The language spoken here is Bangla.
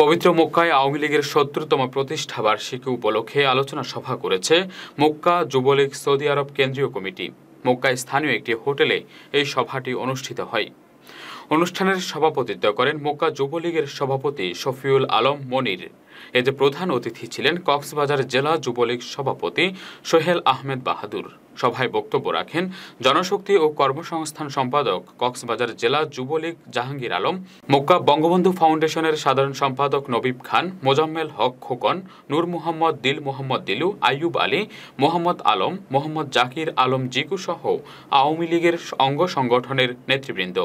পবিত্র মক্কায় আওয়ামী লীগের সত্তরতম প্রতিষ্ঠা বার্ষিকী উপলক্ষে আলোচনা সভা করেছে মক্কা যুবলীগ সৌদি আরব কেন্দ্রীয় কমিটি মক্কায় স্থানীয় একটি হোটেলে এই সভাটি অনুষ্ঠিত হয় অনুষ্ঠানের সভাপতিত্ব করেন মোক্কা যুবলীগের সভাপতি শফিউল আলম মনির এতে প্রধান অতিথি ছিলেন কক্সবাজার জেলা যুবলীগ সভাপতি সোহেল আহমেদ বাহাদুর সভায় বক্তব্য রাখেন জনশক্তি ও কর্মসংস্থান সম্পাদক কক্সবাজার জেলা যুবলীগ জাহাঙ্গীর আলম মোক্কা বঙ্গবন্ধু ফাউন্ডেশনের সাধারণ সম্পাদক নবীব খান মোজাম্মেল হক খোকন নূর মোহাম্মদ দিল মোহাম্মদ দিলু আইয়ুব আলী মোহাম্মদ আলম মোহাম্মদ জাকির আলম জিকু সহ আওয়ামী লীগের অঙ্গ সংগঠনের নেতৃবৃন্দ